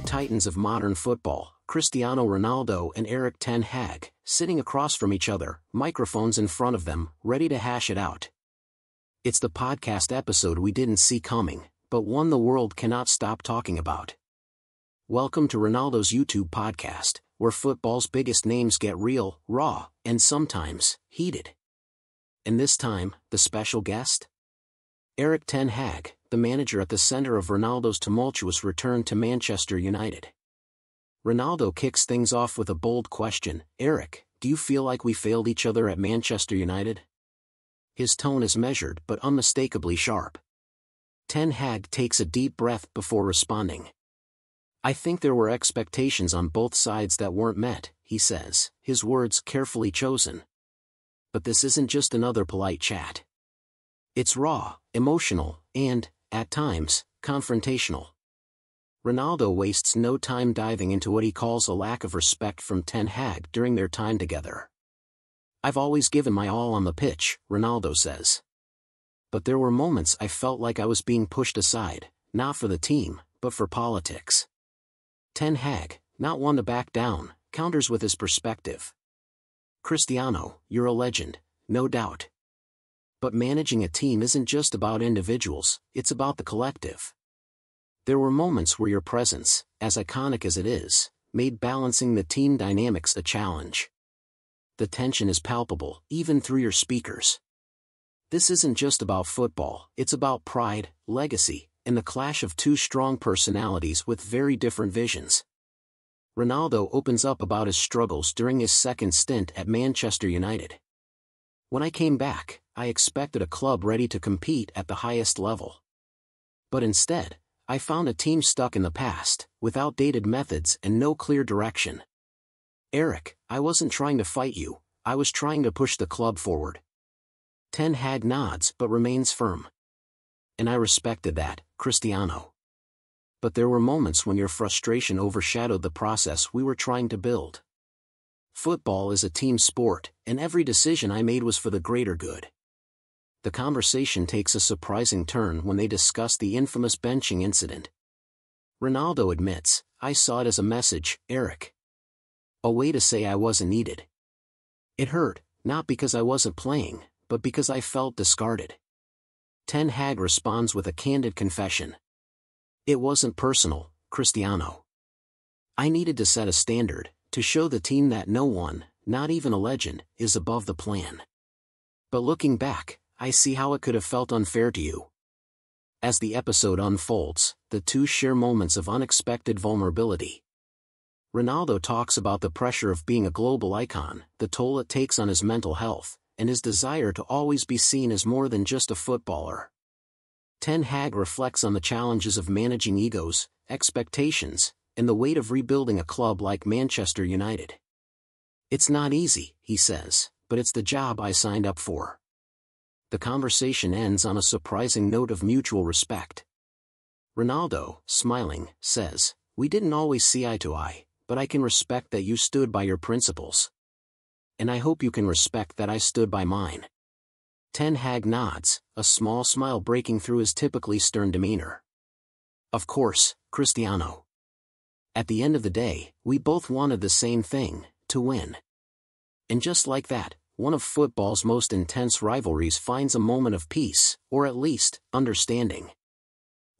two titans of modern football, Cristiano Ronaldo and Eric Ten Hag, sitting across from each other, microphones in front of them, ready to hash it out. It's the podcast episode we didn't see coming, but one the world cannot stop talking about. Welcome to Ronaldo's YouTube podcast, where football's biggest names get real, raw, and sometimes heated. And this time, the special guest? Eric Ten Hag, the manager at the center of Ronaldo's tumultuous return to Manchester United. Ronaldo kicks things off with a bold question, Eric, do you feel like we failed each other at Manchester United? His tone is measured but unmistakably sharp. Ten Hag takes a deep breath before responding. I think there were expectations on both sides that weren't met, he says, his words carefully chosen. But this isn't just another polite chat. It's raw, emotional, and, at times, confrontational. Ronaldo wastes no time diving into what he calls a lack of respect from Ten Hag during their time together. I've always given my all on the pitch, Ronaldo says. But there were moments I felt like I was being pushed aside, not for the team, but for politics. Ten Hag, not one to back down, counters with his perspective. Cristiano, you're a legend, no doubt, but managing a team isn't just about individuals, it's about the collective. There were moments where your presence, as iconic as it is, made balancing the team dynamics a challenge. The tension is palpable, even through your speakers. This isn't just about football, it's about pride, legacy, and the clash of two strong personalities with very different visions. Ronaldo opens up about his struggles during his second stint at Manchester United. When I came back, I expected a club ready to compete at the highest level. But instead, I found a team stuck in the past, with outdated methods and no clear direction. Eric, I wasn't trying to fight you, I was trying to push the club forward. Ten Hag nods but remains firm. And I respected that, Cristiano. But there were moments when your frustration overshadowed the process we were trying to build. Football is a team sport, and every decision I made was for the greater good the conversation takes a surprising turn when they discuss the infamous benching incident. Ronaldo admits, I saw it as a message, Eric. A way to say I wasn't needed. It hurt, not because I wasn't playing, but because I felt discarded. Ten Hag responds with a candid confession. It wasn't personal, Cristiano. I needed to set a standard, to show the team that no one, not even a legend, is above the plan. But looking back, I see how it could have felt unfair to you. As the episode unfolds, the two share moments of unexpected vulnerability. Ronaldo talks about the pressure of being a global icon, the toll it takes on his mental health, and his desire to always be seen as more than just a footballer. Ten Hag reflects on the challenges of managing egos, expectations, and the weight of rebuilding a club like Manchester United. It's not easy, he says, but it's the job I signed up for the conversation ends on a surprising note of mutual respect. Ronaldo, smiling, says, We didn't always see eye to eye, but I can respect that you stood by your principles. And I hope you can respect that I stood by mine. Ten Hag nods, a small smile breaking through his typically stern demeanor. Of course, Cristiano. At the end of the day, we both wanted the same thing, to win. And just like that, one of football's most intense rivalries finds a moment of peace, or at least, understanding.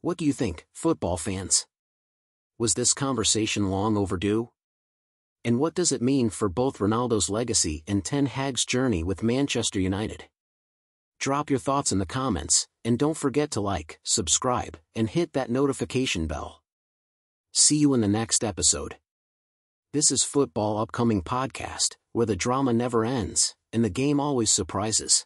What do you think, football fans? Was this conversation long overdue? And what does it mean for both Ronaldo's legacy and Ten Hag's journey with Manchester United? Drop your thoughts in the comments, and don't forget to like, subscribe, and hit that notification bell. See you in the next episode. This is Football Upcoming Podcast, where the drama never ends, and the game always surprises.